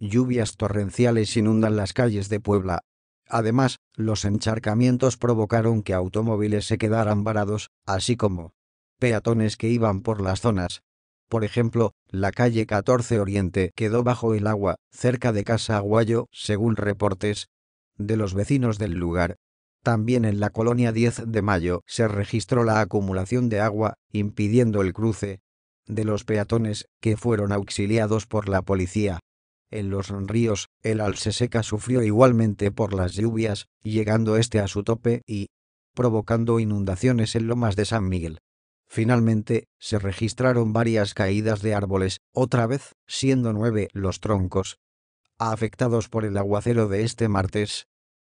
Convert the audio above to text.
Lluvias torrenciales inundan las calles de Puebla. Además, los encharcamientos provocaron que automóviles se quedaran varados, así como peatones que iban por las zonas. Por ejemplo, la calle 14 Oriente quedó bajo el agua, cerca de Casa Aguayo, según reportes de los vecinos del lugar. También en la colonia 10 de Mayo se registró la acumulación de agua, impidiendo el cruce de los peatones, que fueron auxiliados por la policía. En los ríos, el alce seca sufrió igualmente por las lluvias, llegando este a su tope y provocando inundaciones en lomas de San Miguel. Finalmente, se registraron varias caídas de árboles, otra vez, siendo nueve los troncos afectados por el aguacero de este martes,